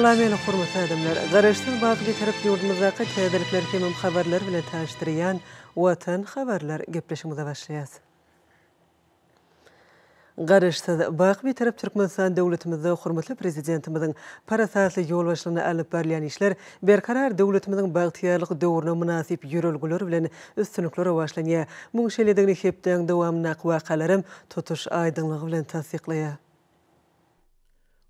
Salamiyyana kormat adamlar, garaştın bağlı tarif yurdumuzda qi tədəliklər kemim xabarlar vələ təştiriyyən vatan xabarlar gəpləşimu da başlayas. Garaştın bağlı tarif Türkmenistan devletimizda kormatlı prezidentimizin parasaatlı yol başlığına alıp barliyan işlər, berkarar devletimizin bağlıqtiyarlıq doğruna münasib yorulgulur vələn üstünlüklü rövə vələn vələn vələn vələn vələn vələn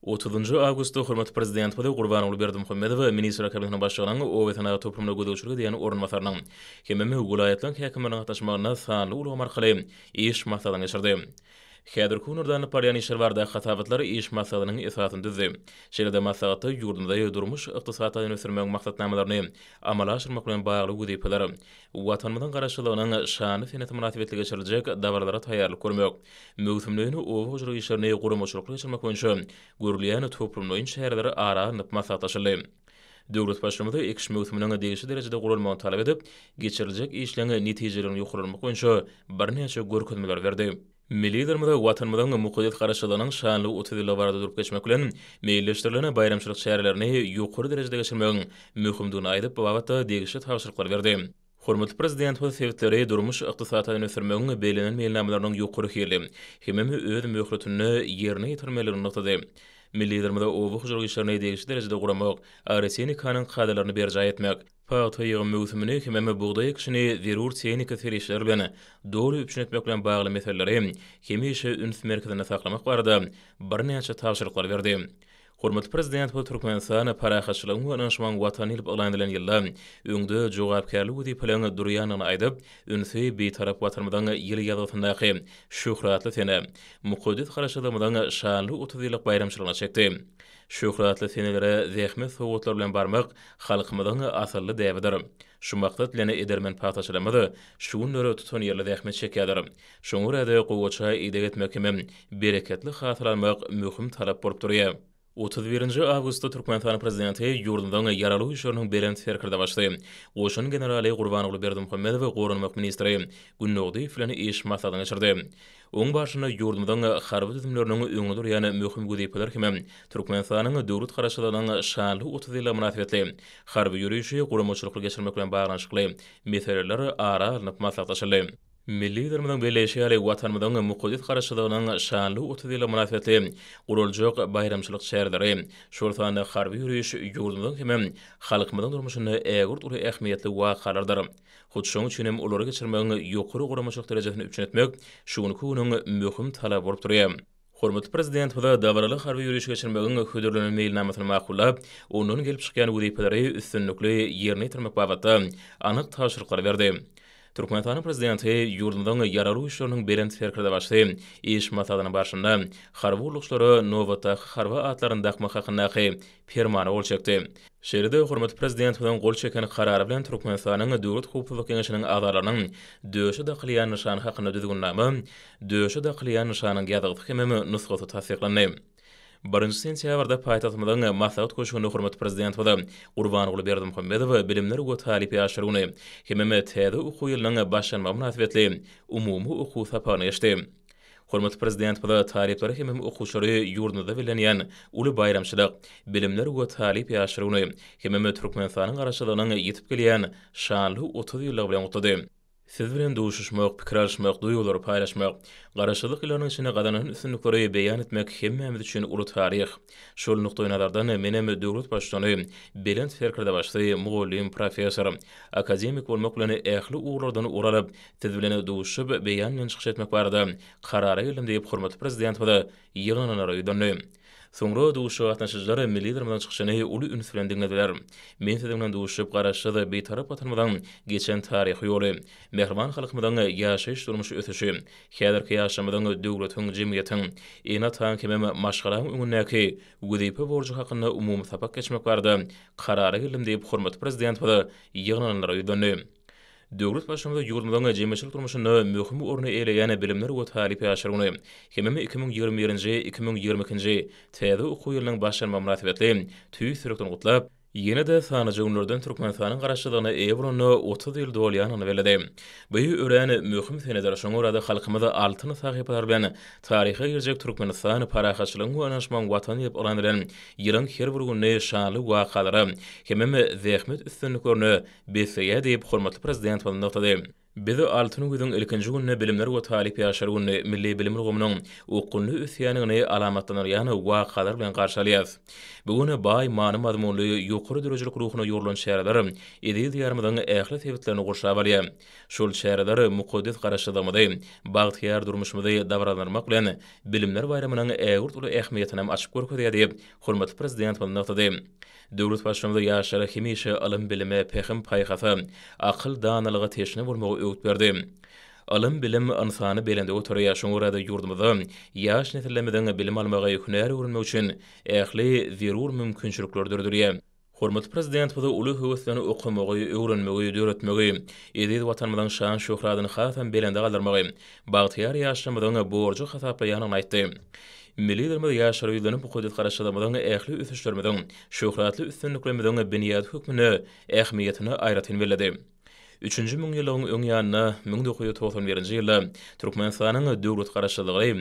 30-njy awgustda hormatly prezident bilen Gurbanow Berdi Muhammedow ministr kabinetine başlanan owetana toplumna gödüşürge diýen ornmasarynyň hem-hem we vilayatlaryň häkiminiň atşmagyna sanly ulu markalym iş masadan geçirdi. Hedir Kunurdan paryan işler barda hasabatlary iş masalynyň esasyny düzdi. Şeýle-de masalaty ýurdunda ýödürmüş ykdysatyny ösürmek maksatnamalaryny amala aşyrmak bilen bagly gudypalary. Watanmadan garaşylygynyň şany senet munasibetli geçirilecek dawarlara taýýarlyk görmek. Möhümlüğini owojuruk işlerini gurumçuluk geçirmek boýunça görülýän toplumyň şäherleri ara nyp masatlaşyldy. Döwlet başçymyzy ekiş möhümlüğüne degişli derejede gurulmagy talap edip, geçirilecek işleňe netijelerini ýokurlamak boýunça bir näçe görkezmeler berdi. Milli dramada watanmadan muqaddas qarashlaryň şanly utudyla barada durup geçmek bilen meýilleşdirilýän bayramçylyk şäherlerini ýokary derejede geçirmek möhümdigini aýdyp, bu wagtda degişli taýşyrlyklar berdi. Hormatly prezident we sewtleri durmuş ykdysatyny ösürmegi bilen meýillämlärini ýokary hyýerli. Hemem öz möhüretini ýerine ýetirmeleri nutady. Milli dramada obuk hyjrat işlerini degişli derejede guramak, Arsenikanyň kadalaryny berjaý etmek, Paýtaýyň mümkinligini kimem burda ýeňişini zerur täni käsir işler bilen dogry üçnetmek bilen bagly meselelere kimi işi üns merkezine saklamak barada bir näçe täsirler berdi. Hormat prezident bu türkmen sahana para haçlygyny we anşman watan ýelip aýlandylan ýyllar öňde jogapkärlik we diplomatiýany durýanyny aýdyp ünsi bi taraf watanmadan ýyly ýadatnaýy şöhratly sene, mukaddes garaşdymdan şanly utdylyk bayramçylygyna çekdi. şöhretli senelere zehmi soğutlar bilen barmak halkımızın asırlı devidir. Şu maqsat lene edermen paqtaşlamadı, şu nöre tutun yerli zehmi çekedir. Şu nöre de qoğuşa edeget mökimim, bereketli xatıranmak mühüm talap borup 31-nji awgustda Türkmenistan prezidenti ýurdundan ýaralyk işleriniň berend ferkirde başdy. Oşun generali Gurbanowly Berdim Muhammedow gorunmak ministri Gunnogdy filany iş masadyna çyrdy. Oň başyna ýurdundan harby düzümlerini öňüdür ýa-ni möhüm gudypalar kimi Türkmenistanyň döwlet garaşlarynyň şanly 30 ýyla munasibetli harby ýürüşi gurumçylykly geçirmek bilen baglanyşykly ara alınyp masadyna Milli dermadan bele şeýle watanmadan mukaddes garaşdygynyň şanly utdyla munasabaty gurulçyk bayramçylyk şeýerleri şurtan harby ýürüşi ýurdunyň hem halkymyň durmuşyny äger uly ähmiýetli wakalardyr. Hut şoň üçin hem olara geçirmäň ýokary gurulmaçylyk derejesini üçin etmek şuňy köwnüň möhüm talap bolup durýar. Hormat prezident, bu dawralary harby ýürüşi geçirmäň köderlenme meýilnamasyny maqullap, onuň gelip çykýan wüdipleri üstünlikli ýerine tirmek babatda anyk taýşyrlyklar berdi. Türkmenistanyň prezidenti ýurdundan ýaralyk işleriniň beren ferkerde başlady. Iş masalanyň başynda harwy ulukçylary Novata harwy atlaryny dakmak hakynda hy permany bol çekdi. Şeride hormat prezident bilen gol çeken karary bilen Türkmenistanyň döwlet hukuky kengeşiniň adalarynyň döşe daqlyan nişany hakynda düzgünnäme, döşe daqlyan nişanyň ýazgysy hemme nusgaty tasdiklandy. 1-nji sentýabrda paýtagtymyň maslahat goşugyny hormat prezident bolan Gurban Uly Berdim Muhammedow bilimleri we talipi aşyrygyny hemme täze okuw ýylynyň başlanmagy münasibetli umumy okuw sapany ýaşdy. Hormat prezident bolan talipleri hemme okuwçylary ýurdunda bilinýän uly bayramçylyk bilimleri we talipi aşyrygyny hemme türkmen sanynyň garaşdygyny ýetip bilýän şanly 30 ýyl bilen Siz bilen duşuşmak, pikir alışmak, duyguları paylaşmak, garaşılık ilanın içine kadanın üstünü koruyu beyan etmek hem mehmet için ulu tarih. Şol nukta oynadardan menem duğrut başlanı, bilent ferkarda başlayı, muğulliyim, profesör, akademik olmak ulanı ehli uğurlardan uğralıp, siz bilen duşu beyanın çıkış etmek barada, kararı ilanın deyip hormatı prezidentimada yılanın arayı dönü. Sonra duşu atnaşıcıları milli dramadan çıkışını hey ulu ünsülendiğine diler. Mensedimden duşu paraşı da bir tarif atanmadan geçen tarihi yolu. Mehriban halkımdan yaşayış durmuş ötüşü. Kedir ki yaşamadan dövletin cimiyetin. Eyni kemem maşgalan ünnaki. Gudeypü borcu haqqına umumu tapak geçmek vardı. Karara gillim deyip hormat prezident Döwlet başçymyzy ýurdundan ejemeçlik durmuşyna möhüm ornu ele ýene bilimler we talip ýaşyrgyny. Hemme 2021-nji 2022-nji täze okuw ýylynyň başlanma münasibetli tüýi sürekden gutlap, Yine de sanıcı unlardan Türkmenistan'ın karşılığına Evron'u 30 yıl dolyanını veledi. Büyü üreni mühim senedir şun orada halkımızı altını sahip edilen tarihe girecek Türkmenistan'ı parakaçılığın ve anlaşman vatan yapıp olandıran yılın her vurgun ne şanlı vakaları kememi zehmet üstünlük örnü besleye deyip hormatlı prezident olan noktadayım. Bizi altını güdün ilkinci günne bilimler ve talip milli bilimler gümünün uqqunlu üsiyanını alamattanır yana vaq qadar ben qarşalayaz. bay manu madmunlu yukuru dürücülük ruhuna yorulun şehradarım edi diyarmadın ehli tevitlerini qorşabaliyy. Şul şehradarı mukuddet qarşadamadayy, bagt yyar durmuşmuday davranarmak lan bilimler bayramanın eğurt ulu ehmiyyatanam açıp korku dey dey dey dey dey dey dey dey dey dey dey dey dey öwüt berdi. Alım bilim insany belende oturu yaşın orada yurdumuzda yaş netirlemeden bilim almağa yükünler urunma üçün ehli zirur mümkünçülükler dördürüye. Hormat prezident bu ulu hüvüslerini okumogu, öğrenmogu, dörütmogu, edid vatanmadan şan şuhradını xafen belende qaldırmogu, bağtiyar yaşlamadan borçu xasapla yanan aytdi. Milli dermed yaşlar uyudunu bu kudret qarashadamadan ehli üthüşlermedan, şuhratlı üthünlüklermedan biniyad hükmünü, ehmiyyatını ayratin veledi. 3-nji müňyýylygyň öň ýanyna 1991-nji ýyly Türkmenistanyň döwlet garaşçylygy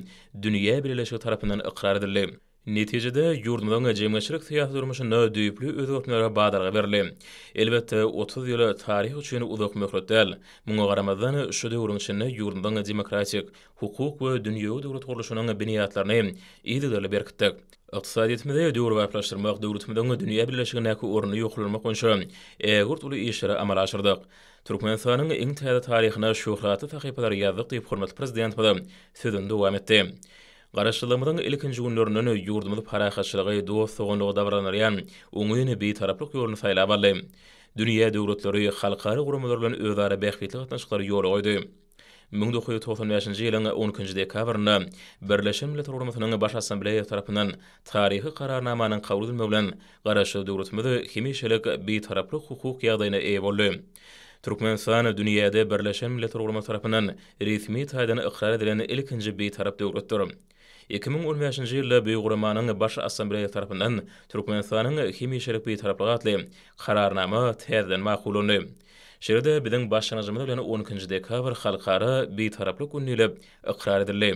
dünýä birleşigi tarapyndan ikrar edildi. Netijede ýurdumdan ejemeçlik tiýaz durmuşy nö düýüpli özgörtmelere badarga berildi. Elbetde 30 ýyl taryh üçin uzak möhret däl. Muňa garamazdan şu döwrüň içinde demokratik hukuk we dünýäwi döwlet gurulşynyň biniýatlaryny ýetirle berkitdik. Iqtisadiýetmede döwür waplaşdyrmak döwletmeden dünýä birleşigindäki oruny ýoklanmak üçin ägurt uly işleri amala aşyrdyk. Türkmenistanyň iň täze taryhyna şuhraty sahypalary ýazdyk diýip hormatly prezident bolan sözünde dowam etdi. Garaşlylygymyzyň ilkinji günlerinden öňe ýurdumyz paraýhaçlygy dost sogunlygy dabranaryan öňüni bir taraplyk ýoluny saýlap aldy. Dünýä döwletleri halkary gurumlar bilen özara bäkbetlik gatnaşyklary ýol goýdy. 1995-nji ýylyň 10-njy dekabrynda Birleşen Milletler Guramasynyň Baş Assambleýasy tarapyndan taryhy kararnamanyň kabul edilmegi bilen garaşly döwletimizi hemişelik bir taraplyk hukuk ýagdaýyna ýa boldy. Türkmenistan dünýäde Birleşen Milletler Guramasy tarapyndan resmi taýdan ikrar edilen ilkinji bir tarap döwletdir. 2015-nji ýylda Beýgurmanyň baş assambleýa tarapyndan Türkmenistanyň himi şerepi taraplygy kararnama täzeden maqulundy. Şeýle-de biziň başlanajymyz bilen 12-nji dekabr halkara bi taraplyk günüle ikrar edildi.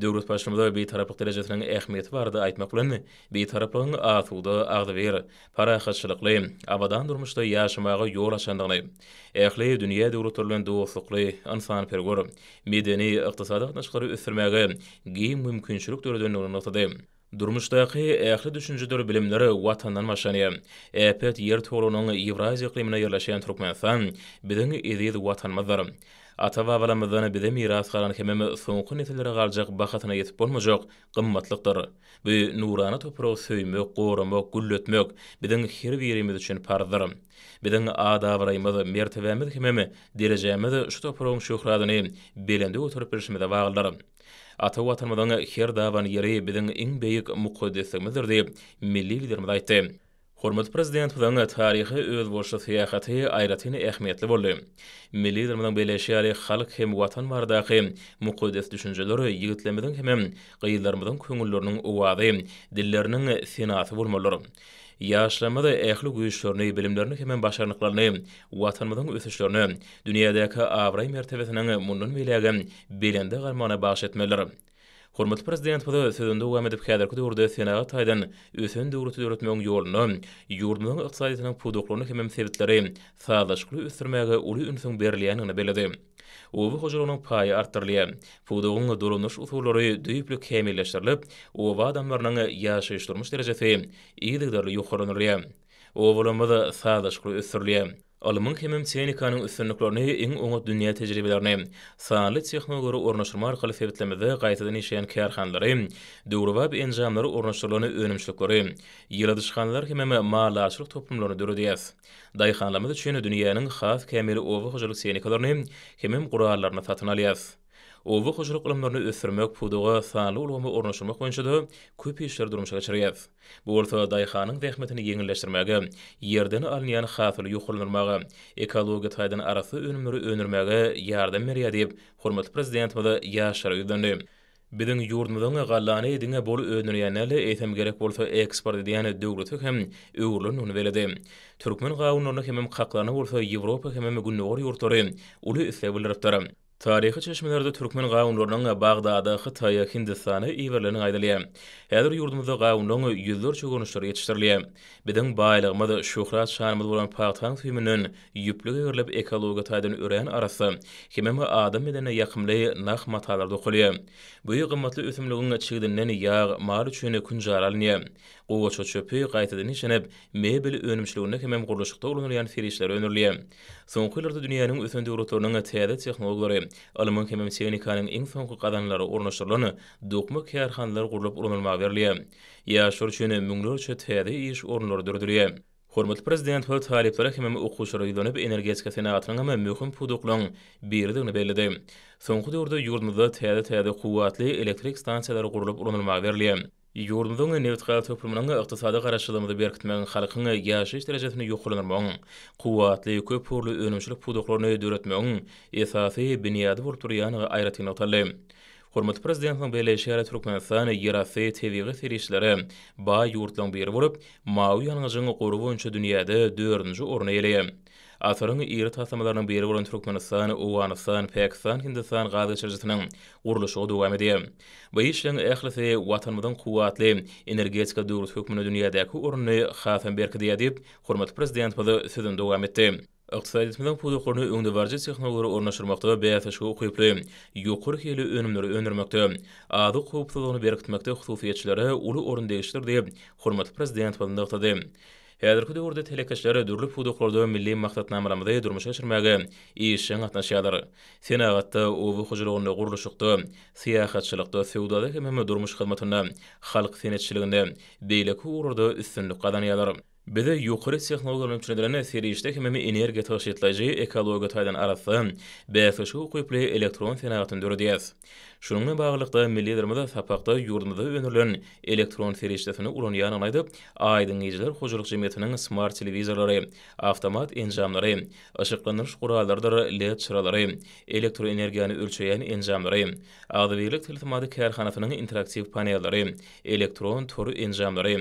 Döwlet başlygynda bir tarapyk derejesinden ähmiýeti bardy aýtmak bilen bir tarapyň atuda agdy ber, para haçlykly, abadan durmuşda ýaşamagy ýol açandygyny. Ähli dünýä döwletlerinden dowuşlykly, insan pergor, medeni, ykdysady gatnaşyklary üstünmäge giň mümkinçilik döredigini öwrenmekde. Durmuşdaky ähli düşünjeler bilimleri watandan başlanýar. Epet ýer tolanyň Ewraziýa iklimine ýerleşýän türkmen san, bizim edeýdi watan mazary. ata babalamyzdan bize miras galan hemme soňky netelere galjak bahatyna ýetip bolmajak gymmatlykdyr. Bu nurany toprak söýme, gorama, gullatmak biziň her birimiz üçin parzdyr. Biziň adawraýmyz, mertebemiz hemme derejemiz şu toprağın şöhradyny belende oturup bilişimizde bagldyr. Ata watanmadan her dawany ýeri biziň iň beýik mukaddesimizdir diýip milli liderimiz Hormat prezident bu dünya tarihi öz boşu siyahaty ayratyn ähmiýetli boldy. Milli dilimiň beýleşigi halk hem watan wardaky mukaddes düşünjeleri ýigitlemeden hem gyýlarymyň köngüllerini uwady, dilleriniň sinasy bolmalar. Ýaşlamada ähli güýçlerini, bilimlerini hem başarnyklaryny, watanmadan ösüşlerini, dünýädäki awray mertebesini mundan bilýärin, bilende garmana baş Hormatly prezident bu sözünde uga medip kader kudur de senaga taýdan ösen döwrüti döwretmäň ýolyny, ýurdunyň ykdysadynyň pudoklaryny hem sebitleri sazlaşykly ösdirmäge uly ünsüň berilýänini beledi. Ova bu hojalaryň paýy artdyrylýan pudogyň dolanyş usullary döýüplik kämilleşdirilip, o wadamlaryň ýaşaýyş durmuş derejesi Ovolamada saada shkru ıstırliya. kemim tsenikanın ıstırnıklarını in unut dünya tejribelerini, Saanlı tsiknoguru ornaşırmar qalif evitlemedi qaytadın işeyen kiyarxanları. durubab encamları ornaşırlarını önümçlükları. Yiladışkanlar kemimi maalaçlık toplumlarını dürü diyas. Dayxanlamada çiyy kemini kemini kemini kemini kemini kemim kemini kemini kemini Owa hojuruk ulamlarını ösürmek, pudoga sağlı ulamı ornaşırmak boyunca da köp işler durmuşa geçirgez. Bu orta dayxanın zehmetini yengilleştirmege, yerden alinyan xasılı yukhulunurmege, ekologi taydan arası önümleri önürmege yardım meriya deyip, hormatı prezidentimada yaşara yüzdenli. Bizin yurdumuzun gallani edine bol ödünüyenlerle eytem gerek bolsa ekspert ediyen dövrütü hem öğürlün onu veledi. Türkmen gavunlarına hemem kaklarına bolsa Evropa hemem günnoğur yurtları ulu islevilleriptarı. Tarihi çeşmelerde Türkmen gaunlarının Bağdada, Hıtay'a, Hindistan'a iyiverlerinin aydaliye. Hedir yurdumuzda gaunlarının yüzler çoğunuşları yetiştirliye. Bidin bayilagmada, şuhraat şanımız olan Pahtan tüyümünün yüplü yörlip ekologi taydan üreyen arası, kimemi adam medenine yakimliyi nax matalarda okuliyy. Bu yi gammatli ötümlü ötümlü ötümlü ötümlü ötümlü ötümlü ötümlü ötümlü ötümlü çöpü qayt şenib, mebel önümçlüğünün kemem qurluşuqda dünyanın urutlarının Ol mümkin kimi senikanyň iň soňky gadanlary ornaşdyrylany dokma kärhanlar gurulup urulmaga berilýär. Ýa şol üçin müňler iş ornalary döredilýär. Hormatly prezident Hürmet Halip Berahimem okuwçylary ýolyny bilen energetika senatynyň hem möhüm puduklaryny berdigini bellidi. Soňky döwürde ýurdumyzda täze-täze guwatly elektrik stansiýalary gurulup urulmaga berilýär. Yorunzoňa neft gazy Iqtisadi ykdysady garaşylygyny berkitmegi halkyň ýaşaýyş derejesini ýokurlandyrmagy, kuwatly, köp purly önümçülü pudoklaryny Biniyadi esasy binýady bolup durýan aýratyň otaly. Hormatly prezident hem beýle türkmen ba Yurtlan biri vurup, maýyanyň jyny goraw dünyada dünýädä 4-nji Asaryň ýeri taýsamalarynyň biri bolan Türkmenistan, Uwanistan, Pakistan, Hindistan gazgaçlarynyň gurulyşy gowy edýär. Bu işleň ählisi watanymyzyň kuwatly energetika döwlet hökmüne dünýädäki urny hasan berdi diýip, hormat prezident bu sözüni dowam etdi. Iqtisadiyatimizden pudu qorunu öngdü varcı texnologları ornaşırmaqda bəyatışı uqiyyplı, yukur keli önümleri önürmaqda, adı qoyupsuzluğunu berkitmaqda xüsusiyyətçiləri ulu orun deyişdir deyib, xormat prezident vazında ıqtadi. Häzirki döwürde telekeşlere dürlüp hudukları milli maksat namalamada durmuş geçirmäge işin atnaşýarlar. Senagatda owu hujurlugyny gurulşykda, siýahatçylykda, sewdada hem durmuş hyzmatyna, halk senetçiliginde beýleki urudy üstünlük gazanýarlar. Bize yukarı teknolojilerin üçünlerine seri işte kememi energiya tavşetlaji ekologi taydan arası, bəsışı hukuyplu elektron senayatın dörü Şunungna bağlıqda milli dramada tapaqda yurdunda elektron ferişdəfini urun yananaydı, aydın iyicilər xoculuq cəmiyyətinin smart televizorları, avtomat encamları, ışıqlanırış quralardır led çıraları, elektroenergiyani ölçəyən encamları, adıverlik teletimadı kərxanatının interaktiv panelları, elektron toru encamları,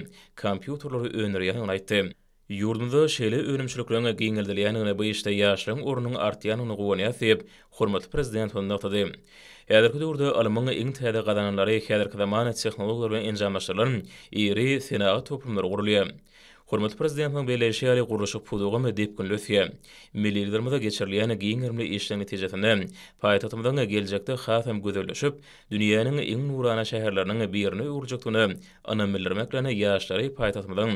kompüterları önürlə önürlə Yurdunda şeýle öwrenmişlikleri öňe giňildilýänine bu işde ýaşlygyň urunyň artýanyny gowany ýetip, hormatly prezident hönüňe tutdy. Häzirki döwürde alymyň iň täze gadanlary häzirki zamana technologiýalar bilen iri toplumlary gurulýar. Hormat prezidentin beýleşi ýaly gurulyşyk pudugam we dep gün lüsiýe. Milliýetlerimizde geçirilýän giň ýerli netijesinde paýtatymyzda geljekde haýat hem gözelleşip, dünýäniň iň nurana şäherleriniň birini urjakdyny, ana millerimizlere ýaşlary paýtatymyzda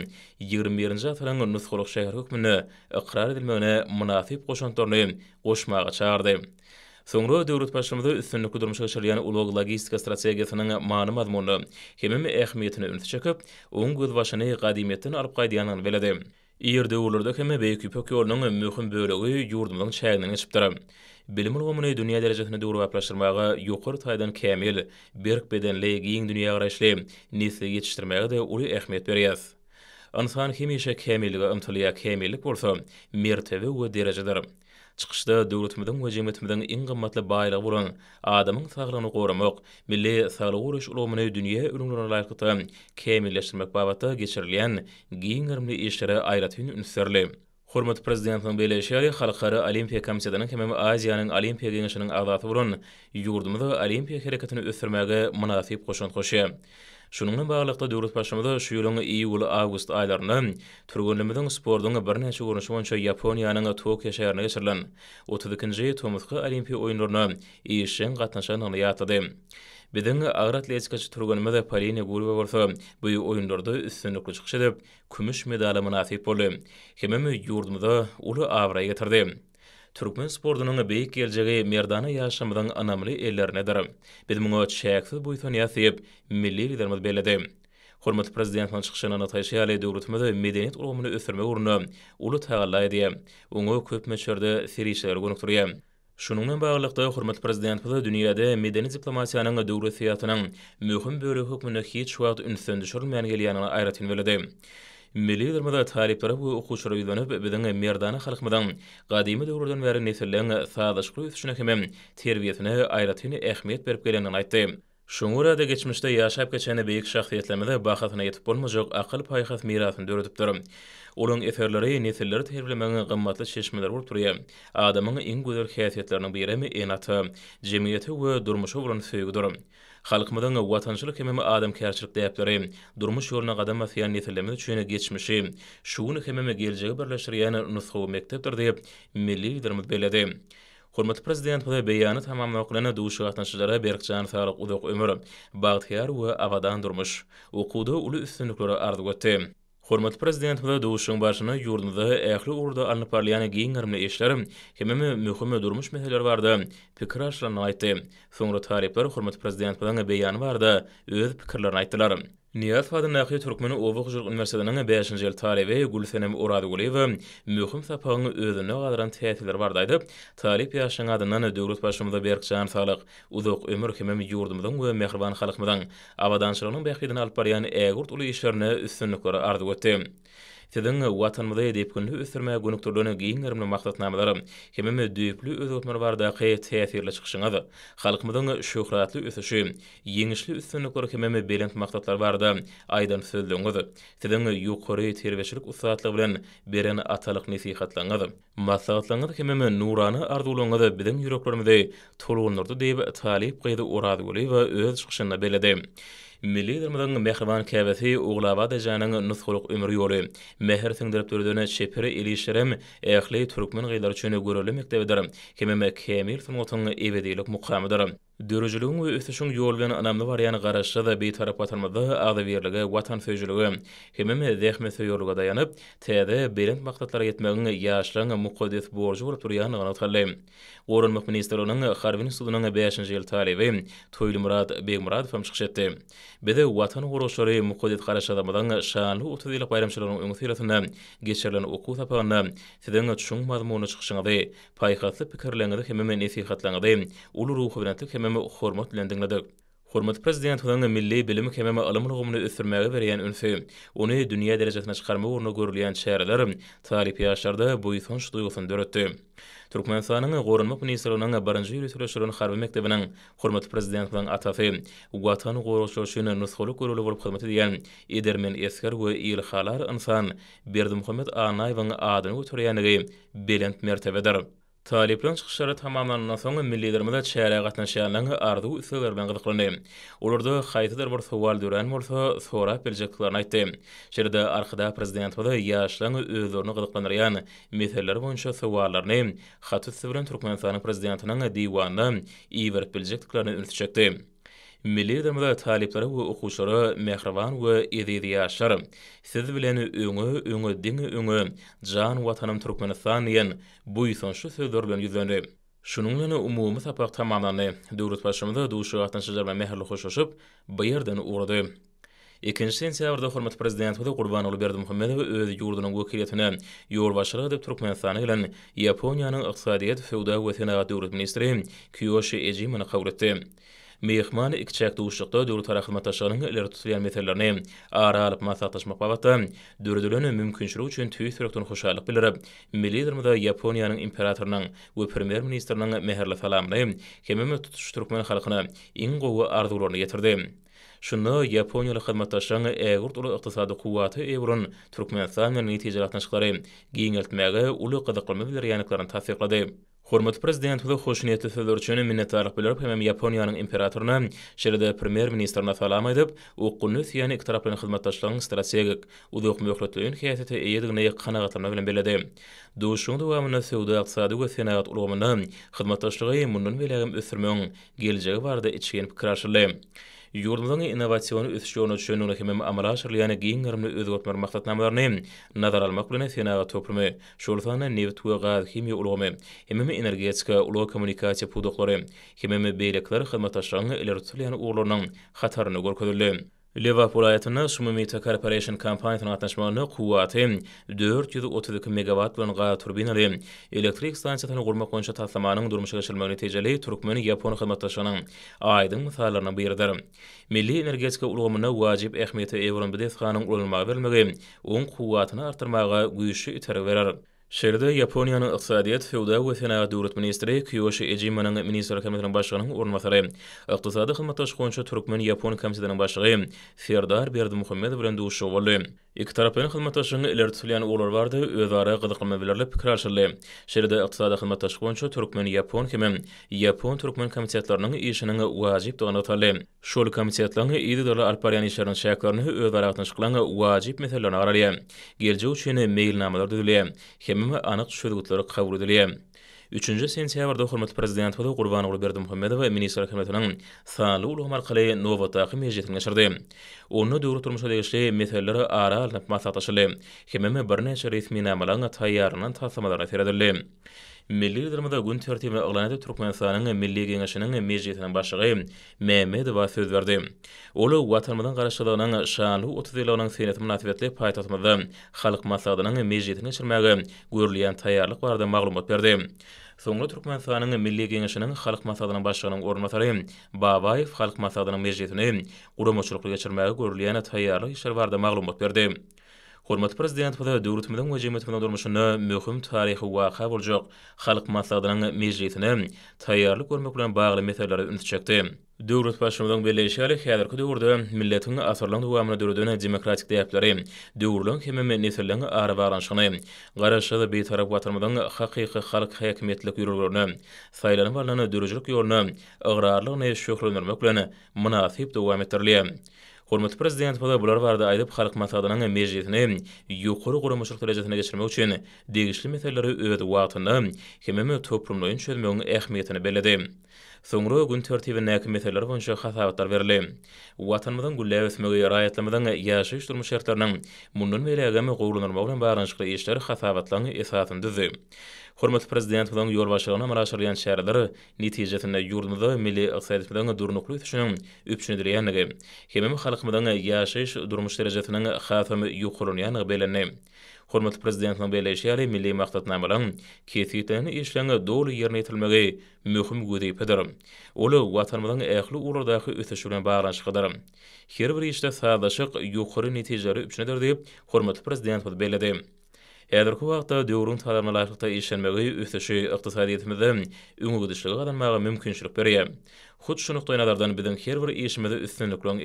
21-nji ýylyň nusgulyk şäher hökmüne ikrar edilmegine munasyp goşantorny goşmagy çağırdy. Sonra döwlet başlygynda üstünlü gudurmuşa şerýan ulag logistika strategiýasynyň maany mazmuny hem hem ähmiýetini ünsi çekip, oň gül başyny gadymetden alyp gaýdyanyň belädi. Iýer döwürlerde hem beýik ýöpek ýolunyň möhüm bölegi ýurdumyň çägini çypdyra. Bilim ulgamyny dünýä derejesine dogry aplaşdyrmaga ýokary taýdan kämil, berk bedenli, giň dünýä garaşly nisbi ýetişdirmäge de uly ähmiýet berýär. Ansan himişe kämil we ömtüliýä kämil bolsa, mertebe we derejeler çıkışda döwletimizden we jemetimizden iň gymmatly baýlygy bolan adamyň saglygyny gorumak, milli saglyk uruş ulumyny dünýä ürünlerine laýykly kemilleşdirmek babaty geçirilýän giň gyrmly işleri aýratyn ünserli. Hormat prezidentin beýle şeýle halkara olimpiýa komissiýasynyň hem Aziýanyň olimpiýa geňeşiniň agzaty bolan ýurdumyzda olimpiýa hereketini ösürmäge munasyp goşan goşy. Şununla bağlıqda dövlet başımıza şu yılın iyi avgust aylarını Türgünlümüzün spordun bir neçü görünüşü onça Japonya'nın Tokyo şehrine geçirilen 32-ci Tomuzka Olimpiya oyunlarını iyi işin qatnaşanını yatıdı. Bizin ağır atletikçi turgunumuz Polina Gurva bolsa bu oyunlarda üstünlükli çıkış edip kümüş medalı münasip boldu. Hemem yurdumuza ulu avraya getirdi. Türkmen sportunun beýik geljegi merdana ýaşamyň anamly ellerine derim. Biz muňa şäkli bu ýetini milli liderimiz beledi. Hormat prezident hany çykşyna taýşy ýaly döwletmede medeniýet ulumyny ösürmek urunu uly taýlaýdy. Oňa köp meçerde ferişler gönüktürýär. Şunun men baýlykda hormat prezident bu dünýäde medeniýet döwlet döwletiýetiniň möhüm bölegi hökmüne hiç wagt ünsendirilmeýän gelýän ýaly aýratyn welädi. Milli Dermada taliplara bu okuşura yüzlenip bedene merdana halkmadan qadimi dövrden beri nesillen sadaşkly üçüne kimi terbiyesine ayratyny ähmiýet berip gelenini aýtdy. Şoňra da geçmişde ýaşap geçene beýik şahsiýetlerimizde bahatyna ýetip bolmajak akyl paýhas mirasyny döredip durýar. Olan eferleri nesilleri terbiýelemäge gymmatly çeşmeler bolup durýar. Adamyň iň güzel häsiýetleriniň birimi enaty, jemgyýete we durmuşa bolan söýgüdür. Xalqmadan vatanşılık hemem adam kärçilik deýipleri, durmuş ýoluna gadam atýan netlemeni çüne geçmişi, şuny hemem geljegi birleşdirýän nusxa we mektepler diýip milli ýetirmä beledi. Hormat prezident, bu beýany tamamy oklana duşy gatnaşyjylara berjan Faruk Uduk Ömür, Bagdadyar we Awadan durmuş, okuwda uly üstünlikleri ardy Hormatly prezident we döwüşiň başyny ýurdunda ähli urda alyp parlayany giň garmy eşleri kimi möhüm durmuş meseleler bardy. Pikir aşyrany aýtdy. Soňra tarihler hormatly prezident bilen beýany bardy. Öz pikirlerini aýtdylar. Niyaz Fadı Nakhi Türkmeni Oğuk Jürg Üniversitesi'nin 5-ci yıl tarihi ve Gülsenem Uradi Gulyeva mühüm sapağını özüne qadıran tehtiler vardaydı. Talip yaşın adından dövrüt başımıza berk can salıq, uzuq ömür kemem yurdumdan ve mehriban xalıqmadan avadanşırının bəxidini alparyan əgurt ulu işlerine üstünlükleri ardı gotti. Sizin watanmyda edip günü ösürmäge gönük turdan giň garymly maksatnamalar hemme medýeplü özgötmeler barda kyýat häýatly çykşyňyz. Halkymyzyň şöhratly ösüşi, ýeňişli üstünlik hemme belent maksatlar barda aýdan söýlendi. Sizin ýokary terwişlik usatlygy bilen beren atalyk nisihatlanýar. Maksatlanýan hemme nurany arzuwlanýar bilen ýüreklerimizde tolgundyrdy diýip talip gyýdy uradyp öz çykşyna beledi. Milli Dermadan Mehriban Kebeti Uglava Dejanın Nuthuluk Ümür Yolu Mehir Tündirip Dördüğüne Çepiri İlişirim Ekhli Türkmen Gıylar Çönü Gürülü Mektebidir Kemime Kemil Tümotun İvedilik Mukamidir Dörüjüligin we ösüşiň anamda bilen anamly baryany garaşsa da beýtarap atmazda agda berligi watan söýjüligi hem hem dehme söýjüligi daýanyp täze belen maksatlara ýetmegiň ýaşlygyň mukaddes borçu bolup durýanyny gynatgaly. Gorun Mukministrlarynyň Harbin Sudanyň 5-nji ýyl talebi Toýly Murad Begmurad hem çykyş etdi. Bize watan gorşary mukaddes garaşsa da şanly utudylyk bayramçylaryň öňüsiratyna geçerlen okuw tapanda sizden çuň mazmuny hem ruhy hemme hormat bilen dinledi. Hormat prezident hunan milli bilim kememe alymyny gumuny ösürmäge beren ünfe. Onu dünýä derejesine çykarmak ugruny görülýän şäherler tarihi ýaşarda bu ýetinç duýgusyny döretdi. Türkmen sanyny gorunmak ministrliginiň birinji ýyly söýleşiriniň harby hormat prezident hunan atafy guwatany gorulşyşyny nusxuly görüli bolup hormat edýän Edermen Eskar we Ilhalar insan Berdimuhammed Anaýewiň adyny götürýänligi belent mertebedir. Taliplan çıkışları tamamlanan sonra millilerimizde çeyre qatnan şeylerin ardu üsüller ben qızıqlanı. Olurdu xaytadır bir sual duran morsa sora bilecekliklerini aytti. Şerde arxıda prezident bada yaşlan özlerini qızıqlanırayan meseller boyunca suallarını xatı sivrin Turkmenistan'ın prezidentinin divanına iyi verip bilecekliklerini ünsü Milli Demirda taliplara we okuwçylara mehriban we ezizi ýaşar. Siz bilen öňe öňe diňe öňe jan watanam Türkmenistan diýen bu ýsonşy sözlerden ýüzlenýär. Şunun bilen umumy sapak tamamlandy. Döwlet başçymyzda duşy gatnaşyjy bilen mehirli hoşlaşyp bu ýerden urdy. 2-nji sentýabrda hormat prezident qurban Gurbanowly Berdi Muhammedow öz ýurdunyň wekiletine ýol Ýaponiýanyň iqtisadiýet, we ministri Kiyoshi Ejimini Meýhman ikçäk duşukda döwlet tarahymat aşygynyň ileri tutulýan meselelerini ara alyp maslahatlaşmak babatda dürdülünü mümkinçiligi üçin tüýüs sürekden hoşallyk bilirip, milli dramada Ýaponiýanyň imperatorynyň we premier ministriniň meherli salamyny hemme tutuş türkmen halkyna iň gowy arzularyny ýetirdi. Şunu Japonyalı xidmatdaşlaryň ägurt uly iqtisady quwwaty Ewron Türkmenistan bilen ýetijelatnaşyklary giňeltmäge uly gyzykly bilen ýanyklaryny tasdiqlady. Hormat prezident hüzü hoşnietli sözlerçüni minnetdarlyk bilerip hem Ýaponiýanyň imperatoruna, şeýle-de premier ministrine salam edip u gunny ýa-ni ekstraplan hyzmatdaşlygyň strategik uduk möhletlerini häsiýetde eýedigine ýakynagatyna bilen beledi. Duşuň we amyna söwda aksady we senaýat ulgamyna hyzmatdaşlygy mundan bilen ösürmegiň geljegi barda içgen pikir yurdyň innowasiýony üstüň ýöne düşünmek hem amalaşyrly ýa-ni giň gürmli özgörtmeler maksatnamalaryny nazar almak bilen senaga toplumy şurtana newit we gaz kimýa ulgamy hem hem energetika ulgaw kommunikasiýa podoklary hem hem beýlekleri hem taşgany elektrolyany ulgalarynyň hatarny Leva Polaytyna Sumumi Corporation Kampanyi Tanatnashmanu Kuwati 432 MW Gwen Gaya Turbinali Elektrik Stansiyatana Gurma Konca Tatlamanin Durmuşa Gashilmanu Tejali Turkmeni Yapon Khidmatashanan Aydin Mithalarna Biyerdar Milli Energetika Ulgumuna Wajib Ekhmeti Eivron Bidethkanin Ulgumagverilmagi Ong Kuwati Na Artirmaga Gwishu iter berer. Şerde Ýaponiýanyň ykdysadyýet we we senaýat döwlet ministri Kiyoshi Ejimanyň ministr hökümetiniň başlygynyň ornamasyny. Ykdysady hyzmatdaş goýunça Türkmen-Yapon kämsedäniň başlygy Ferdar Berdi Muhammedow bilen duşuşdy. Iki tarapyny hyzmatdaşlygyny ileri sürýän ulular bardy, özara gyzykma bilenler pikir alşyrly. Şeride iqtisadi hyzmatdaşlyk boýunça türkmen ýapon hem ýapon türkmen komitetleriniň işiniň wajyp dogany taýly. Şol komitetleriň ýedi dollar alparyany işleriniň şäkerini özara gatnaşyklaryň wajyp meselelerini aralýar. Gelje üçin meýilnamalar düzülýär. anyk şurutlary kabul 3-nji sentýabrda hormatly prezident Hudaý Gurban Ugly Berdi Muhammedow we ministr hökümetiniň Salu Ulumar Qalay Nova Taqi mejetini geçirdi. Onu döwlet turmuşa degişli meselelere ara alınıp maslahat aşyldy. Hemme bir resmi namalaryň Milli Dramada gün tertibi aglanady Türkmenistanyň Milli Geňeşiniň mejlisiniň başlygy Mehmedowa söz berdi. Ol watanmadan garaşdygynyň şanly 30 ýylynyň senetmi natwetli paýtatmady. Halk maslahatynyň mejlisini çyrmagy görülýän taýýarlyk barada maglumat berdi. Soňra Türkmenistanyň Milli Geňeşiniň halk maslahatynyň başlygynyň ornatary Babaýew halk maslahatynyň mejlisini guramçylykly geçirmäge görülýän taýýarlyk işleri barada maglumat berdi. Hormat prezident bu döwrütmeden we jemet bilen durmuşyny möhüm taryhy we waqa boljak halk maslahatynyň mejlisini taýýarlyk görmek bilen bagly meselelere ünçekdi. Döwrüt Döwlet beri şäher häderki döwrüde milletiň asarlandy we amala döwrüdüne demokratik täýpleri döwrüň kimi meňnetlerini ara baranşyny garaşdyry bir taraf watanmadan halk häkimetlik ýörelerini saýlanýan wagtlarda döwrüjlik ýoluny ygrarlyk näşe şöhrelendirmek bilen munasyp dowam etdirilýär. Hormat prezident bolar bular barada aýdyp halk masadynyň mejlisini ýokary gurumuşlyk derejesine geçirmek üçin degişli meseleleri öwredip wagtyna hemme toprumlaryň çözmegiň ähmiýetini belledi. Soňra gün tertibine kimeteler bolsa hasabatlar berildi. Watanmadan gullaýy ösmegi raýatlamadan ýaşy durmuş şertlerini mundan beri agamy gowrulanyr bolan baranşykly işleri hasabatlaryň esasyny düzdi. Hormatly prezident bilen ýol başlygyna maraşyrýan netijesinde ýurdumyzda milli ykdysadyň durnukly üçin üpçüni dileýändigi, hemem halkymyzyň ýaşy durmuş derejesiniň hasamy Hormatly prezidentiň beýle şeýle milli maksatna bilen kesitlerini işleňe dogry ýerine ýetirmegi möhüm gödeýpedir. Ol watanymyň ähli uradaky ötüşi bilen baglanşygdyr. Her bir işde sadaşyk ýokary netijeleri üçindir diýip hormatly prezident beýledi. Eder ku wagtda döwrüň talabyna laýykda işlenmegi ötüşi ykdysadyýetimizde öňe gidişligi gadanmagy mümkinçilik berýär. Hut şu nukdaýnalardan biziň her bir işimizde üstünlik bilen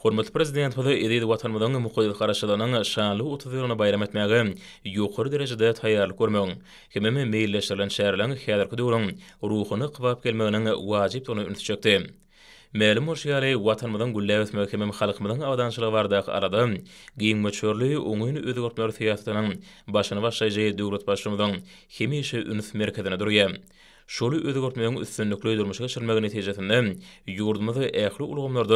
Hormatly Prezident, bu ýerde Watanymyzyň mukaddes garaşdanamyň şanly utguryna bayram märeýem. Ýokur derejede taýýar bolmagym, hemme meýilleşdirilen şäherleriň häzirki döwrüm ruhuny qabap gelmegine wajyp bolup untuçukdy. Mälim urşiyali vatanmadan gullavis mökemim xalqmadan avdanşılı vardaq aradı. Giyin mütçörlü unguyn ödügörtmör fiyatının başını başlayıcı dügrut başlamadan kimiyişi ünüs merkezine duruyor. Şolu ödügörtmörün üstünlüklü durmuşa şirmek neticesinde yurdumuzu ehli ulu ulu ulu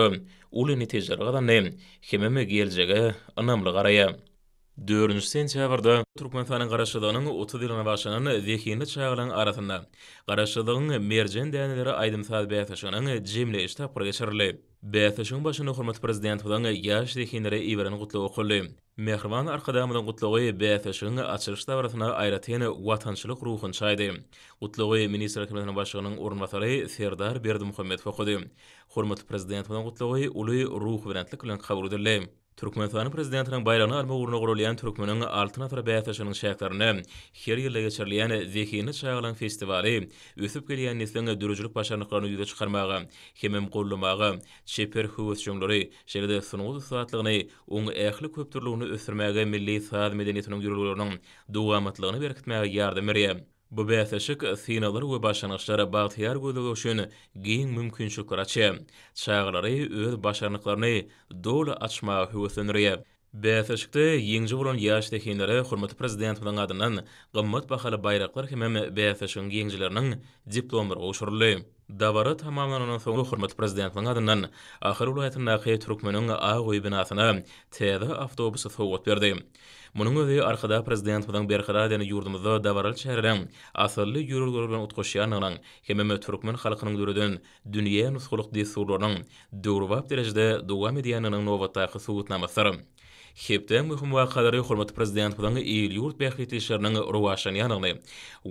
ulu ulu 4 sentýabrda Türkmenistanyň garaşdygynyň 30 ýylyna başlanan Zehinli çaýlaryň arasynda garaşdygynyň merjen däneleri aýdym saat bäýetşiginiň jemle işde progresserli. Bäýetşigiň başyny hormat prezident bilen ýaş Zehinleri Ibrahim Gutlu okuldy. Mehriban arkadaşlarymyň gutlugy bäýetşigiň açylyşda barasyna aýratyn watançylyk ruhun çaýdy. Gutlugy minister hökümetiniň başlygynyň ornatary Serdar Berdimuhammed okuldy. Hormat prezident bilen gutlugy uly ruh berenlik bilen kabul edildi. Türkmenistan prezidentiniň bayrağyny alma urunyna gorulýan türkmeniň altyn atar beýatlaşynyň şäherlerini her ýylda geçirilýän Zehini çaýlan festivaly ösüp gelýän nesline dürüjilip başarnyklaryny ýüze çykarmagy, hemem gollamagy, şeper höwes jöngleri, şeýlede sunuw sowatlygyny, oňa ähli köp türlügini ösürmäge milli saýlaw medeniýetiniň gürleriniň dowamatlygyny berkitmäge ýardam berýär. Bu beýleşik synalar we başanyşlar bagtyar gödüg üçin giň mümkinçilik açy. Çağlary öz başanyklaryny dol açma hüwsünri. Beýleşikde ýeňji bolan ýaş täkinlere hormatly prezident bilen adynan gymmat bahaly bayraklar hem beýleşigiň ýeňjileriniň diplomlary Davara tamamlanan onan sonu hürmet prezidentliğin adından ahir ulayetin naqi Türkmenin ağa uybinasına teda avtobüsü soğut verdi. Munun ödeyi arxada prezident vadan berxada deni yurdumuzda davaral çeherren asırlı yurul gorubun utkoşiyan anan kememe Türkmen halkının dördün dünyaya nuskuluk dey surlarının durvab derecede duga medianinin novatayi suğut namasarın. Hepden mühüm wakalary hormat prezident bulan Eýil ýurt bäxtli şäherini rowaşany ýanyny.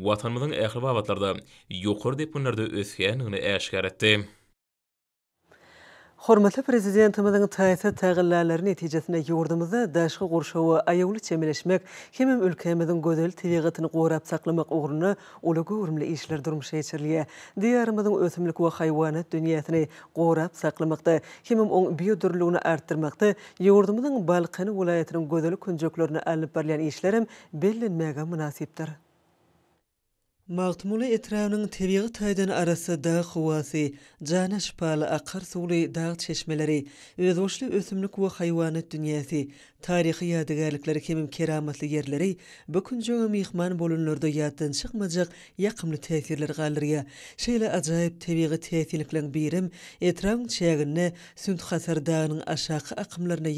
Watanymyň ähli wabatlarda ýokur depunlarda ösgänini äşkär etdi. Hormatly prezidentimizin taýsa taýgallary netijesinde ýurdumyzda daşky gurşawy aýawly çemeleşmek hem ülkemiziň gözel tebigatyny gorap saklamak ugruny uly görümli işler durmuş ýetirilýär. Diýarymyzyň ösümlik we haýwanat dünýäsini gorap saklamakda hem oň biýodurlygyny artdyrmakda ýurdumyzyň Balqany welaýatynyň gözel künjeklerini alyp berýän işlerim bellenmäge munasypdyr. Mağtmuli etrafının tebiyyı taydan arası dağ huvası, cana şipalı akar suli dağ çeşmeleri, özoşlu ösümlük ve hayvanet dünyası, tarihi yadigarlıkları kemim keramatlı yerleri, bükün cömü mihman bolunlarda yaddan çıkmacak yakımlı tesirler galdırıya, şeyle acayip tebiyyı tesirliklerin birim, etrafın çeğinne, sünt hasar dağının aşağı akımlarına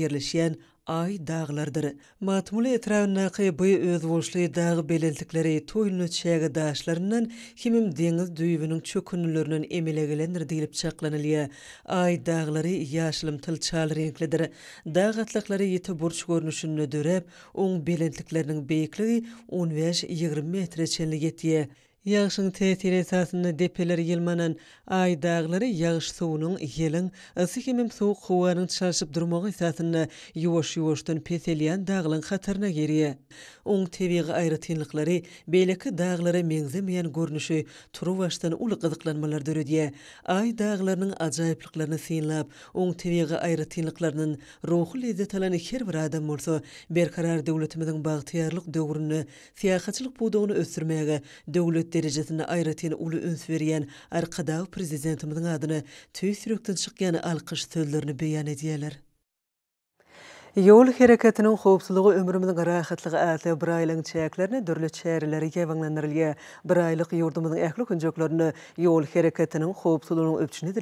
ay dağlardır. Matmuli etrawun naqi bu öz wulşly dağ belentikleri toylnu çäge daşlarından kimim deňiz düýbining çökünlerinden emelegelendir diýilip çaqlanylýar. Ay dağları ýaşylym til çal renklidir. Dağ atlyklary ýeti burç görnüşini döräp, oň belentikleriniň beýikligi 15-20 metre çenli getýär. Yağışın tesir esasında depeler yılmanan ay dağları yağış suğunun yelin, ısı kemim suğuk huvarın çarşıp durmağı esasında yuvaş yuvaştın peseliyan dağlan xatırına geriye. On tebiğe ayrı tinlikleri, beylekı dağları menzemeyen görnüşü, turu baştan ulu qızıqlanmalar dörüdiye, ay dağlarının acayiplıklarını sinlap, on tebiğe ayrı tinliklerinin ruhu lezzet alanı her bir adam olsa, berkarar devletimizin bağıtiyarlık dövrünü, siyahatçılık дәрежесіне айратын ulu үнс берген арқадағы президентіміздің адыны түй сүректен шыққан алқыш сөздерін бейан едиялар. Yol harekatinin xopsuluğu ömrümünün rahatlığı atlı bir aylığın çayaklarını dörlü bir aylık yurdumuzun ehli kunjoklarını yol harekatinin xopsuluğunun öpçünü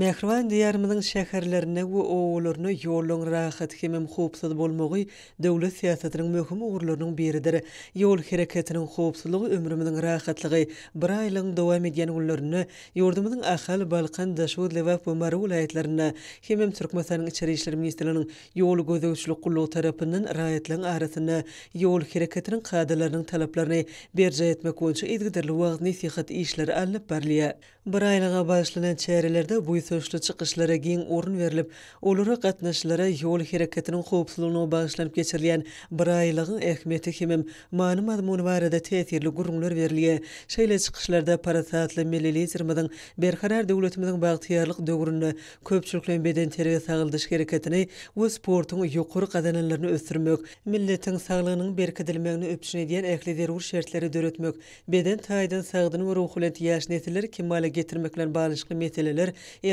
Mehrvan diýarmynyň şäherlerini we owullaryny ýollaryň rahat hemem howpsuz bolmagy döwlet siýasatynyň möhüm ugurlarynyň biridir. Ýol hereketiniň howpsuzlygy ömrümiň rahatlygy bir aýlyň dowam edýän günlerini ýurdumyň ahal Balqan daşwy Lewap we Marul aýetlerini hemem Türkmenistanyň içeri işleri ministrliginiň ýol gözegçilik gullugy tarapynyň raýatlygyň arasyny ýol hereketiniň kadrlarynyň talaplaryny berje etmek bolsa edigdirli wagtyny sihat işleri alnyp berliýär. Bir aýlyga başlanan çäherlerde buýsy sözlü çıkışlara giyin orun verilip, Oluru qatnaşlara yol hareketinin xoopsuluğunu bağışlanıp geçirleyen Brailag'ın ehmeti kimim, manum adamun varada tesirli gurunlar verilye, şeyle çıkışlarda parasatlı milili zirmadın, berkarar devletimizin bağıtiyarlık dövrünü, köpçülüklen beden terve sağıldış hareketini, o sportun yukuru kazananlarını östürmök, milletin sağlığının berkedilmeğini öpçüne diyen ehli zerur şertleri dörütmök, beden taydan sağdını ruhulent yaş netiler kimale getirmekle bağlı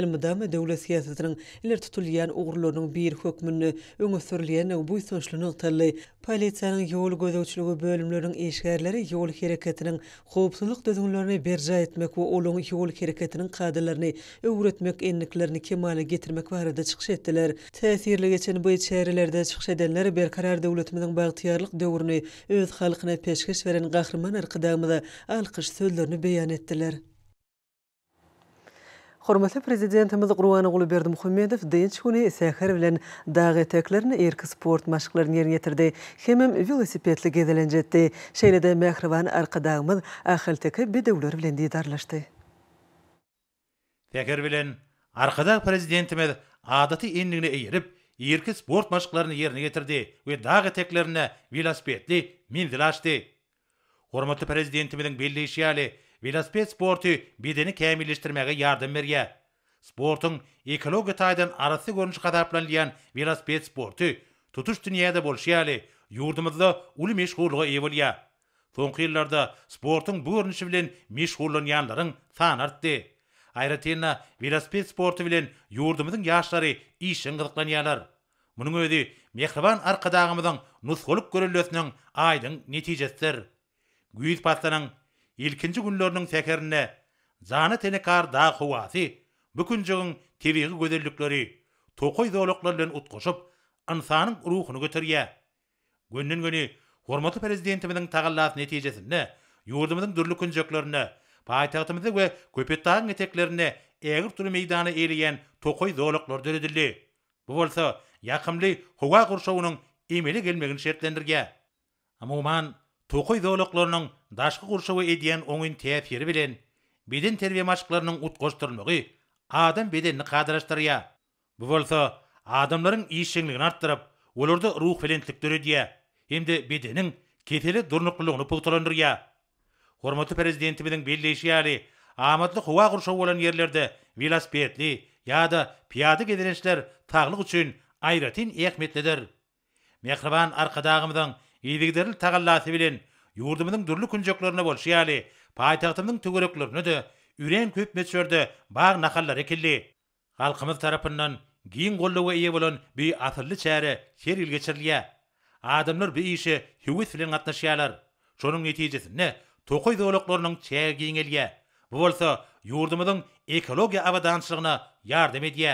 elmidam dövlet siyasetinin iler tutulyan uğurlarının bir hökmünü öngü sürlyen bu sonuçlunu tali Polisiyanın yol gözöçlüğü bölümlerinin eşgərləri yol hərəkətinin xoğubsuzluq dözünlərini berca etmek və olun yol hərəkətinin qadırlarını öğretmək enliklerini kemalə getirmek və arada çıxış etdilər. Təsirli geçen bu içərilərdə çıxış edənlər bir karar dövlətminin bağıtiyarlıq dövrünü öz xalqına peşkəş verən qahrman arqıdağımıda alqış sözlərini beyan etdilər. құрметті президентіміз құрбанғұлы бердімұхамедов дене шығуіне сахар білен дағы тәкілерін еркі спорт машықларын ерін етірді хемім велосипедлік еділін жетті шәйледі мәхриван арқадағымыз ақылтекі бедеулер білен дидарлашты тәкір білен арқадағ президентіміз адаты еннігіне еріп еркі спорт машықларын ерін етірді өе дағы тәкілеріні велосипедлі менділ ашты құрметті президентіміздің белдейші Velosped sporti bedeni kämilleştirmäge yardım berge. Sportun ekologiýa taýdan arasy görnüş gatnaşyklanýan velosped sporti tutuş dünýäde bolşýaly, ýurdumyzda uly meşhurlyga ewe bolýa. Soňky ýyllarda sportun bu görnüşi bilen meşhurlanýanlaryň sany artdy. Aýratyna velosped sporty bilen ýurdumyzyň ýaşlary işiň gyzyklanýarlar. Munyň özi mehriban arkadagymyzyň nusgolyk görelmesiniň aýdyň netijesidir. Güýz patlanyň ilkinji günlörünün tekerine zanı tenekar da huwasi bükünjigin tebigi gözellikleri tokoy zoloklarlen utqoşup insanın ruhunu götürýä. Gönnün gönü hormatly prezidentimiň tagallaty netijesinde ýurdumyň dürlükünjeklerini paýtagtymyzy we köpetdäň eteklerine egir türü meydany eýleýän tokoy zoloklar döredildi. Bu bolsa ýakymly howa gurşawynyň emeli gelmegini şertlendirge. Amma uman tokoy zoloklarynyň daşky gurşuwy edýän oňun täfiri bilen beden terbiýe maşyklarynyň utgoşdurmagy adam bedenini gadyrlaşdyrýar. Bu bolsa adamlaryň iýişçiligini artdyryp, olarda ruh felentlik döredýä. Hem de bedeniň keteli durnuklygyny pogtalandyrýa. Hormatly prezidentimiň belleşi ýaly, huva howa olan bolan ýerlerde velospedli ýa-da piýada gedenişler taglyk üçin aýratyn ähmetlidir. Mekriban arkadağımdan iýdigderil tagallasy bilen yurdumynyň dürli künjeklerine bolşy ýaly, paýtagtymyň tögereklerini de üren köp meçerde bag nahallar ekilli. Halkymyz tarapyndan giň gollawa ýa bolan bir atyrly çäre her ýyl geçirilýär. Adamlar bir işi hüwit bilen gatnaşýarlar. Şonuň netijesinde tokoy dowlaklarynyň çäge giňelýä. Bu bolsa yurdumyň ekologiýa awadançlygyna ýardam edýä.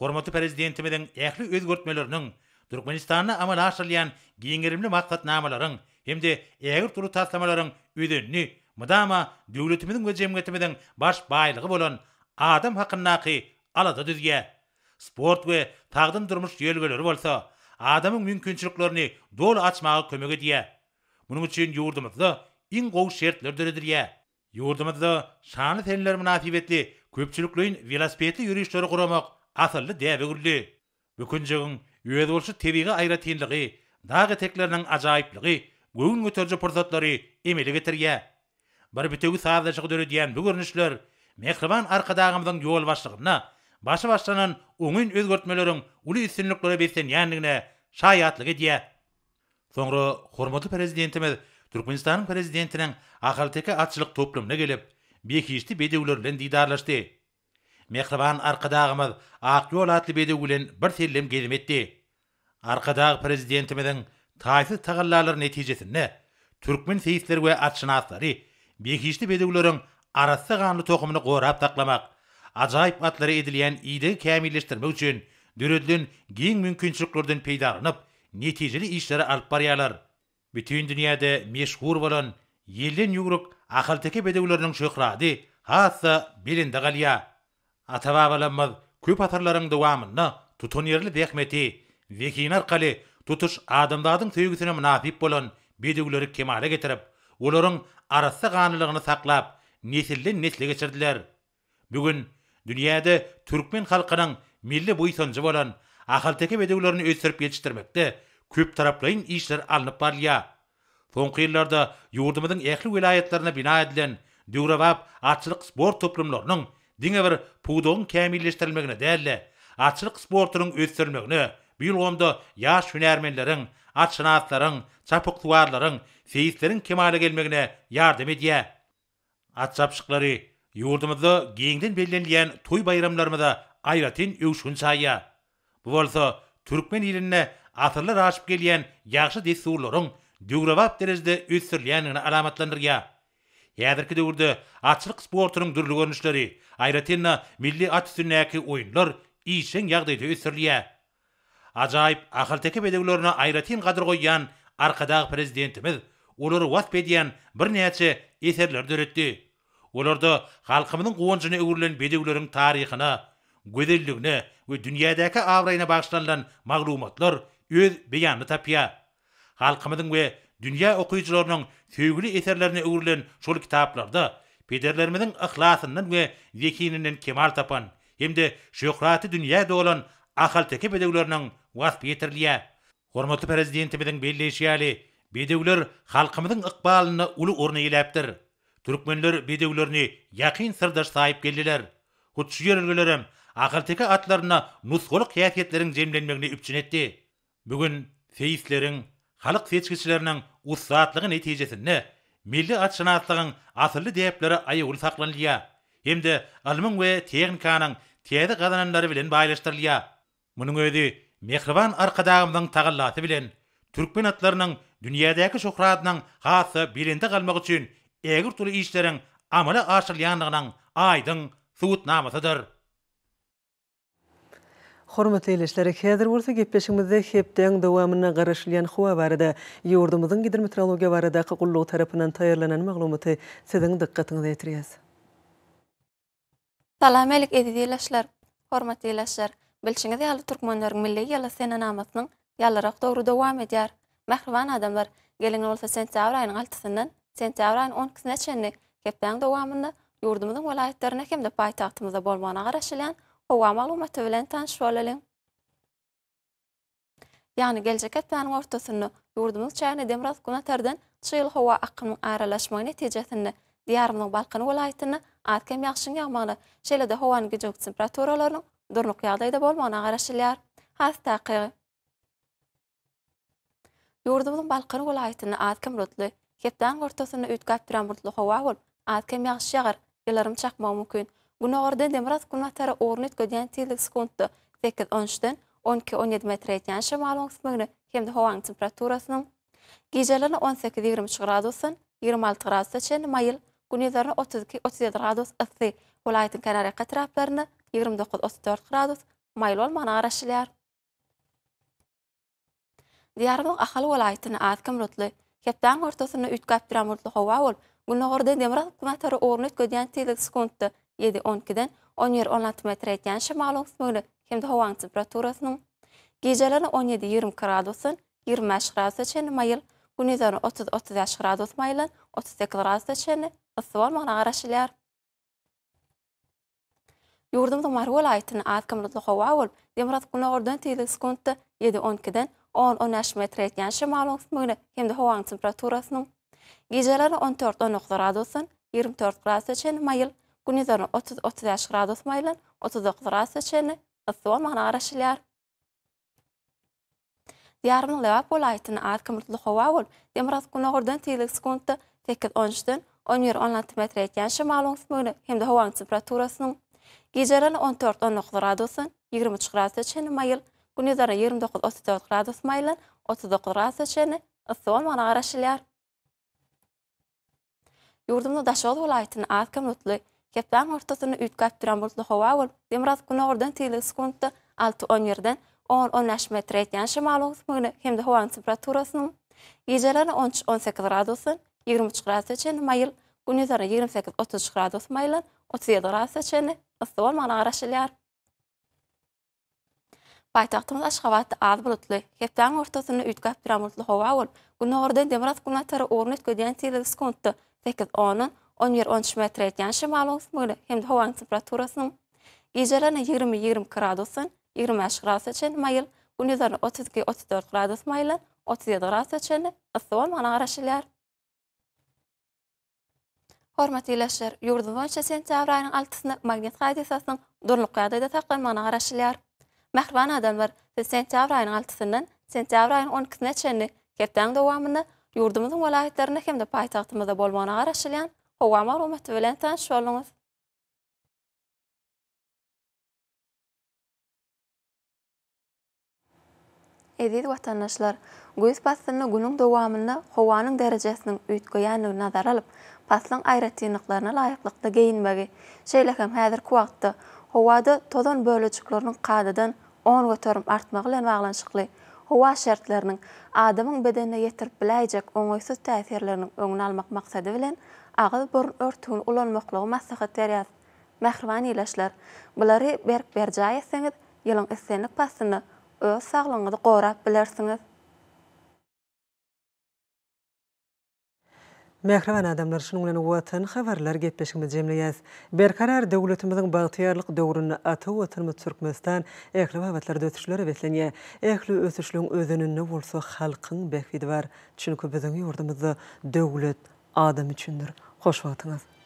Hormatly prezidentimiziň ähli özgörtmelerini Türkmenistan'a amal aşırlayan giyingirimli maksat namalarin hemde eger turu taslamalaryň üdünni mudama döwletimiziň we jemgyýetimiziň baş baýlygy bolan adam hakynaky alada düzge. Sport we tagdym durmuş ýölgeleri bolsa, adamyň mümkinçiliklerini dol açmagy kömek edýä. Munyň üçin ýurdumyzda iň gowy şertler döredirýä. Ýurdumyzda şany tenler münasibetli köpçülükliň velosipedli ýürüşleri guramak asyllı däwe gürli. Bükünjegiň ýüwe bolşy tebigi aýra tenligi, dağ ajaýyplygy бүгін көтерже пұрсатлары емелі кетірге. Бір бітегі сағызда шығыдөрі дейін бүгірнішлер, мекрибан арқадағымыздың жол башығына, башы баштанын оңын өзгөртмөлөрүн улы үстүнлүктөрү бестен яндыгына шаятлыгы дия. Соңры хурматтуу президентimiz Түркменстандын президентинин Ахалтеке атчылык топлумуна келип, бекишти бедеулөр менен дидарлашты. Мехрибан аркадагымыз Ак жол атлы бедеу менен бир селлем кезиметти. Аркадагы президентимиздин taýsy tagallalar netijesinde türkmen seýisleri we atşynatlary bekişli bedewlerin arasy ganly tokumyny gorap taklamak, ajaýyp atlary edilýän ýygy kämilleşdirmek üçin döredilen giň mümkinçiliklerden peýdalanyp netijeli işleri alyp barýarlar. Bütün dünýäde meşhur bolan ýelden ýugruk ahaltyky bedewleriniň şöhraty hassa bilindi galýa. Atawa bilen köp atarlaryň dowamyny tutunýerli dehmeti Vekinar kali tutuş adamdadın tüyüsünü münafip bolan bidigüleri kemale getirip ulorun arası qanılığını saklap, nesilden nesle geçirdiler. Bugün dünyada türkmen halkının milli boyutuncu bolan ahalteki bidiglerini ötürüp geçirmekte köp taraplayın işler alınıp barlya. Sonqı yıllarda yurdumuzun ehli vilayetlerine bina edilen Dürabap açlık spor toplumlarının dinge bir pudoğun kämilleştirilmegine derle açlık sporturun ötsürmegine Bülgomda yaş hünärmenleriň, atşanatlaryň, çapukluwarlaryň, feýislerin kemale gelmegine ýardam edýä. Atçapşyklary ýurdumyzda geňden bellenilýän toy bayramlarymyzda aýratyn öwşün saýa. Bu bolsa türkmen ýylyna atyrlar aşyp gelýän ýagşy desturlaryň Dugrawap derejede üstürlýänini alamatlandyrýa. Häzirki döwürde açlyk sportunyň dürli görnüşleri, aýratyna milli at üstünäki oýunlar iýişiň ýagdaýda üstürlýär. ajaýyp ahyrdaky bedeglerini aýratyn gadyr goýan arkadag prezidentimiz wat wasbedian bir näçe eserler döretdi. Olarda halkymyň gowunjyny öwürlen bedeglerin taryhyna, gödellügine we dünýädäki avrayna bagyşlanan maglumatlar öz beýanyny tapýa. Halkymyň we dünýä okuyjylarynyň sevgili eserlerini öwürlen şol kitaplarda pederlerimiziň ihlasyndan we zekininden kemal tapan de şöhraty dünýä dolan ahal teki bedewlerinin wasp yetirliye. Hormatlı prezidenti bedin belleşi ali, bedewler halkımızın ıqbalını ulu orna ilaptir. Türkmenler bedewlerini yakin sırdaş sahip geldiler. Hutsu yerlilerim, ahal teki atlarına nusgolu kiyafiyetlerin zemlenmegini etdi. Bugün feyislerin, halk seçkisilerinin usatlığı neticesini, milli atşanatlığın asırlı deyaplara ayı ulusaklanliya. Hemde alman ve teknikanın tiyadi qazananlari bilen baylashtirilya. Munun özi mehriban arkadağımdan tağallatı bilen türkmen atlarının dünyadaki şohratının hası bilende qalmaq üçin egir türlü işlerin amala aşırlyanlığının aydın suut namasıdır. Hormatly eleşleri kedir bolsa gepleşimizde hep deň dowamyna garaşylan howa barada ýurdumyzyň gidermetrologiýa barada gullu tarapynyň taýýarlanan maglumaty siziň diqqatyňyzy ýetiriýäs. Salam aleyküm edileşler, hormatly eleşler. Bilşiňiz ýaly türkmenleriň milli ýaly sen anamatnyň ýalaraq dogry dowam edýär. Mehriban adamlar gelin bolsa sen çawraýyň altysyndan sen çawraýyň 10-kisine çenli gepden dowamyny ýurdumyzyň welaýetlerine hem de paýtagtymyza bolmagyna garaşylan howa maglumaty bilen tanış bolalyň. Yani geljek etmäniň ortasyny ýurdumyň çäni demraz guna tardan çyl howa akymyň aralaşmagy netijesinde diýarmyň Balkan welaýetini Atkem ýaşyň ýagmagyna şeýle de howanyň gejek temperaturalaryny durluk yağdaydı bol mağına qarışılıyar. Xas taqı. Yurdu bulun balqırı gul ayıtını ad kim rutlu. Kepdan gortosunu üt qap türen burtlu xoğa hul. kim yaxşı yağır. Yılarım çakma mümkün. Gün demiraz kulmatları oğrun üt gödiyen tiyelik sikunddu. 13 12-17 metre etiyen şimalı ngs mağını. Kemdi hoğan temperaturasının. Gijelini 18-20 çıqradusun. 26 gradus mayil. Gün 32-37 gradus ıhtı. Gul kanari kenari qatraplarını. 29-34 gradus, mail ol mana araşilar. Diyarabal aqal wala aytana aad kamrutli, keptan gortosunna ütka piramurtli hova ol, gulna ornit gudiyan tildik 7-12-den, 10-16 metri etiyan shamalun smuli, kemdi hova an temperaturasnum. Gijalana 17-20 gradusin, 25 gradusin, 25 gradusin, 25 gradusin, 25 gradusin, 25 gradusin, 25 gradusin, Yurdum da wala itin aad kamilat lukho wawol, di marad kunagur 7 on 10 11 metri et yan shimalung smugni hemda huwa n temperatur asnum. 14-19 24 gradus et mayil, 30 gradus mayilin, 30-39 radus et shini, aszoan ma na arashilyar. Diyarman la wak wala itin aad 11 10 metri et yan shimalung smugni hemda Gijaran 14-19 gradusin, 23 gradusin chene mayil, gunizara 29-34 gradus mayilin, 39 gradusin chene, ıssu o mağana araşiliar. Yurdumda daşol ulaitin aad kamutlu, kepdan ortasini duran turambulutlu hova ol, demraz kuna ordan tili skunta, 6-10 yerden, 10-15 metr etiyan shimalu hizmini, hemda hova an temperaturasin. Gijaran 13-18 gradusin, 23 gradusin chene mayil, Gunizara 28-30 gradus mailan, Qutsiye dora seçeni, ıstabal mağana araş ilyar. Paytaqtumuz az bulutlu, heptan ortasını ütgaf bir amutlu hova ul, gunna ordan demirat kumnatara uorun ütgü diyan diskonttu, tekiz onun 10-13 metri etiyan shimalu hem hemd hovan temperaturasun. Gijerana 20-20 gradusun, 25 gradus seçeni mayil, gunna yuzarana 32-34 gradus mayil, 37 gradus seçeni, ıstabal mağana araş Hormatly ýaşlar, ýurdu boýunça sentýabr aýynyň 6-syny magnet radio sasynyň durluk ýadyda taýdanmagyna garaşylýar. Mahrwan adamlar, biz sentýabr aýynyň 6-syndan sentýabr aýynyň 12-sine çenli kertäň dowamyny ýurdumyzyň welaýetlerinde hem-de paýtagtymyzda bolmagyna garaşylýan howama rahmat bilen tanış bolýarys. Edi watanlar, goýup basdyny gulun dowamyny howanyň derejesiniň üýtgeýänligine nazar alyp, paslan ayratiyyniklarna layiqlikta geyinmagi. Şeylakam hadir kuwaqtta, huwada todon bölücüklarnyn qadadan 10 gotorum artmaglian maaglanshikli. Huwa shartlarnyn adamyn bedenna yetir bilaycak ongoysu taithirlarnyn ongoysu taithirlarnyn ongoysu maqsadda vilen agad burun ortuun ulan maqlogu maqlogu maqlogu maqlogu bulary maqlogu maqlogu maqlogu maqlogu maqlogu maqlogu maqlogu maqlogu maqlogu Mehrevan adamlar şunun bilen watan habarlar gepleşigimi jemleýäs. Bir döwletimiziň bagtyýarlyk döwrüni atyp oturmy Türkmenistan ähli wagtlarda ötüşleri beslenýä. Ähli ötüşliň özüniň bolsa halkyň bäkidi bar. Çünki biziň ýurdumyzda döwlet adam üçindir. Hoş wagtyňyz.